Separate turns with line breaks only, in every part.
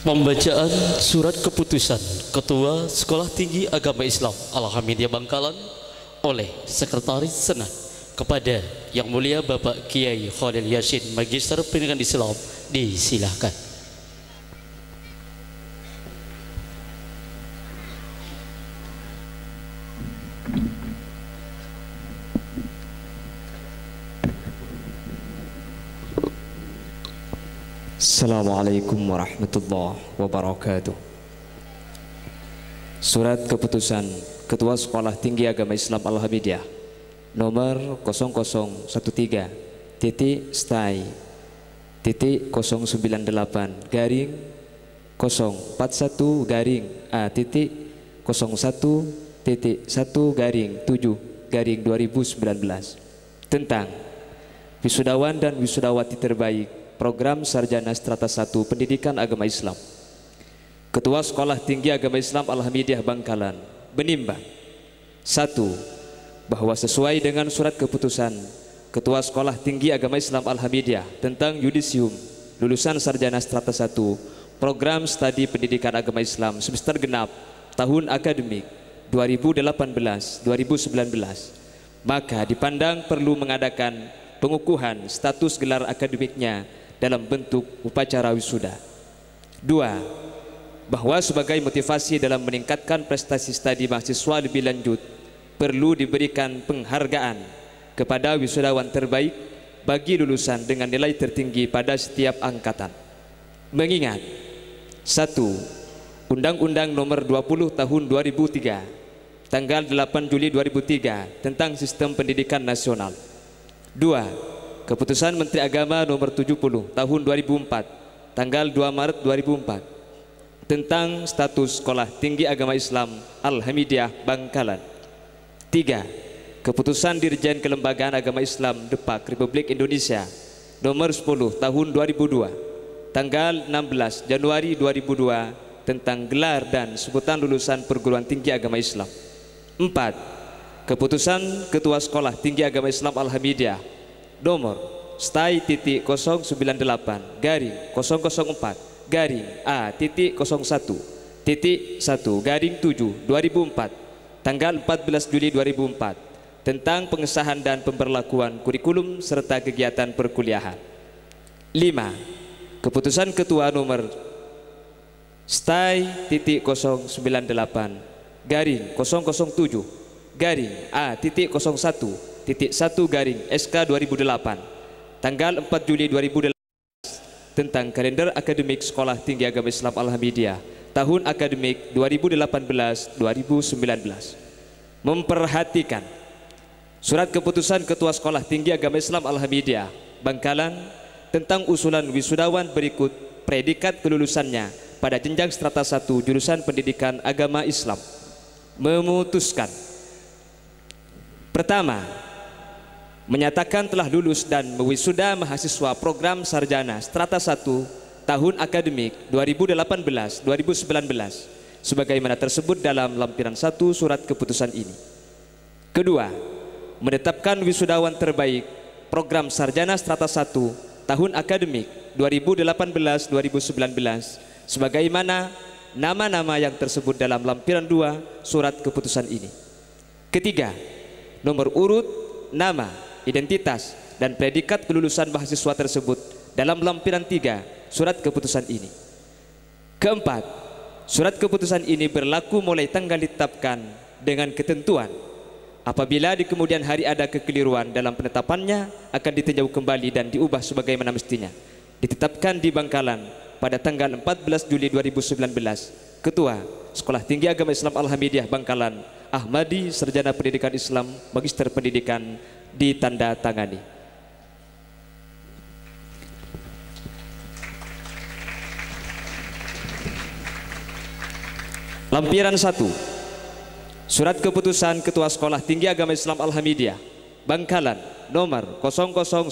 Pembacaan Surat Keputusan Ketua Sekolah Tinggi Agama Islam Alhamdulillah Bangkalan oleh Sekretaris Senat kepada Yang Mulia Bapak Kiai Khalil Yasin Magister Pendidikan Islam disilahkan. Assalamualaikum warahmatullahi wabarakatuh Surat Keputusan Ketua Sekolah Tinggi Agama Islam Al-Habidiyah Nomor 0013 Titik Stai Titik 098 Garing 041 Garing A Titik 01 Titik 1 Garing 7 Garing 2019 Tentang Wisudawan dan Wisudawati terbaik program Sarjana Strata 1 Pendidikan Agama Islam. Ketua Sekolah Tinggi Agama Islam Alhamidjah Bangkalan menimbang satu bahwa sesuai dengan surat keputusan Ketua Sekolah Tinggi Agama Islam Alhamidjah tentang yudisium lulusan sarjana strata 1 program studi pendidikan agama Islam semester genap tahun akademik 2018-2019 maka dipandang perlu mengadakan pengukuhan status gelar akademiknya dalam bentuk upacara wisuda. Dua, bahwa sebagai motivasi dalam meningkatkan prestasi studi mahasiswa lebih lanjut, perlu diberikan penghargaan kepada wisudawan terbaik bagi lulusan dengan nilai tertinggi pada setiap angkatan. Mengingat, satu, Undang-Undang Nomor 20 Tahun 2003, tanggal 8 Juli 2003 tentang Sistem Pendidikan Nasional. Dua, Keputusan Menteri Agama nomor 70 tahun 2004 tanggal 2 Maret 2004 tentang status Sekolah Tinggi Agama Islam Al-Hamidiyah Bangkalan. 3. Keputusan Dirjen Kelembagaan Agama Islam Depak Republik Indonesia nomor 10 tahun 2002 tanggal 16 Januari 2002 tentang gelar dan sebutan lulusan perguruan tinggi agama Islam. 4. Keputusan Ketua Sekolah Tinggi Agama Islam Al-Hamidiyah nomor stai titik 098 garing 004 garing A titik 01 titik 1 garing 7 2004 tanggal 14 Juli 2004 tentang pengesahan dan pemberlakuan kurikulum serta kegiatan perkuliahan 5 keputusan ketua nomor stai titik 098 garing 007 garing A titik 01 titik satu garing SK 2008 tanggal 4 Juli 2018 tentang kalender akademik Sekolah Tinggi Agama Islam Al-Hamidiyah tahun akademik 2018-2019 memperhatikan surat keputusan Ketua Sekolah Tinggi Agama Islam Al-Hamidiyah Bangkalan tentang usulan wisudawan berikut predikat kelulusannya pada jenjang strata 1 jurusan pendidikan agama Islam memutuskan pertama menyatakan telah lulus dan mewisuda mahasiswa program sarjana strata 1 tahun akademik 2018-2019 sebagaimana tersebut dalam lampiran satu surat keputusan ini. Kedua, menetapkan wisudawan terbaik program sarjana strata 1 tahun akademik 2018-2019 sebagaimana nama-nama yang tersebut dalam lampiran 2 surat keputusan ini. Ketiga, nomor urut nama identitas, dan predikat kelulusan mahasiswa tersebut dalam lampiran tiga surat keputusan ini. Keempat, surat keputusan ini berlaku mulai tanggal ditetapkan dengan ketentuan. Apabila di kemudian hari ada kekeliruan dalam penetapannya akan ditinjau kembali dan diubah sebagaimana mestinya. Ditetapkan di Bangkalan pada tanggal 14 Juli 2019 Ketua Sekolah Tinggi Agama Islam al Bangkalan Ahmadi Serjana Pendidikan Islam Magister Pendidikan ditandatangani. Lampiran 1 Surat Keputusan Ketua Sekolah Tinggi Agama Islam Al-Hamidiyah Bangkalan nomor 0013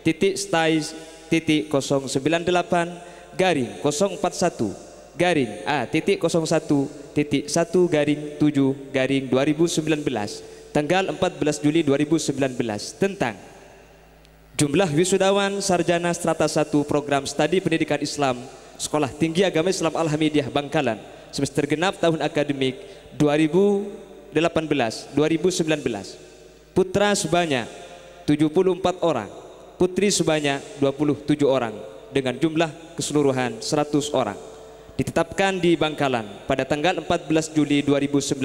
titik stais titik 098 garing 041 garing A titik 01 titik 1 garing 7 garing 2019 tanggal 14 Juli 2019 tentang jumlah wisudawan sarjana strata 1 program studi pendidikan Islam Sekolah Tinggi Agama Islam Al-Hamidiyah Bangkalan semester genap tahun akademik 2018 2019 putra sebanyak 74 orang putri sebanyak 27 orang dengan jumlah keseluruhan 100 orang ditetapkan di Bangkalan pada tanggal 14 Juli 2019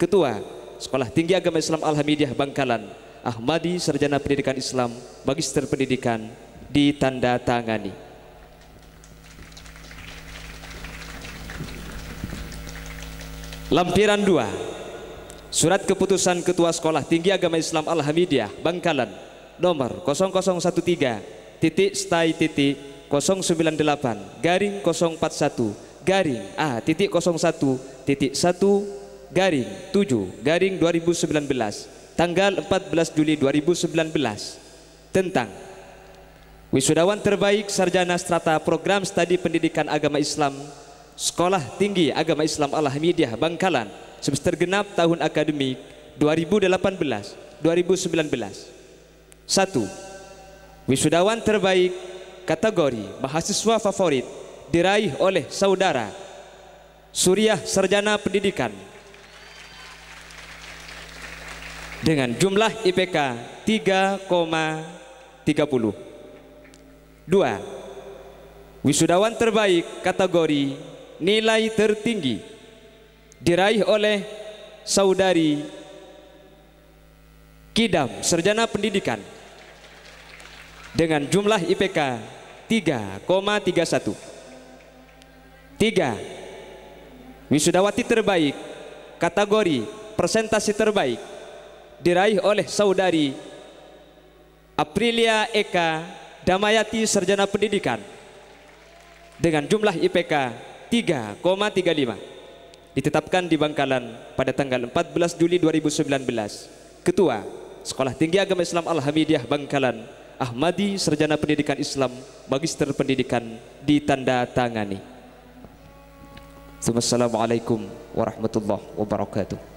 Ketua Sekolah Tinggi Agama Islam Al-Hamidiyah Bangkalan, Ahmadi Sarjana Pendidikan Islam, Magister Pendidikan, ditandatangani. Lampiran 2 Surat Keputusan Ketua Sekolah Tinggi Agama Islam Al-Hamidiyah Bangkalan nomor 0013 titik stai titik 098 garing 041 garing A titik 01 titik 1 garing 7 garing 2019 tanggal 14 Juli 2019 tentang wisudawan terbaik sarjana strata program studi pendidikan agama Islam Sekolah Tinggi Agama Islam Al Hamidiyah Bangkalan semester genap tahun akademik 2018 2019 1 wisudawan terbaik kategori mahasiswa favorit diraih oleh saudara Suriah Sarjana Pendidikan dengan jumlah IPK 3,30. 2. Wisudawan terbaik kategori nilai tertinggi diraih oleh saudari Kidam Serjana Pendidikan dengan jumlah IPK 3,31. 3. Wisudawati terbaik kategori presentasi terbaik diraih oleh saudari Aprilia Eka Damayati Sarjana Pendidikan dengan jumlah IPK 3,35 ditetapkan di Bangkalan pada tanggal 14 Juli 2019 Ketua Sekolah Tinggi Agama Islam Al-Hamidiyah Bangkalan Ahmadi Sarjana Pendidikan Islam Magister Pendidikan ditandatangani Assalamualaikum warahmatullahi wabarakatuh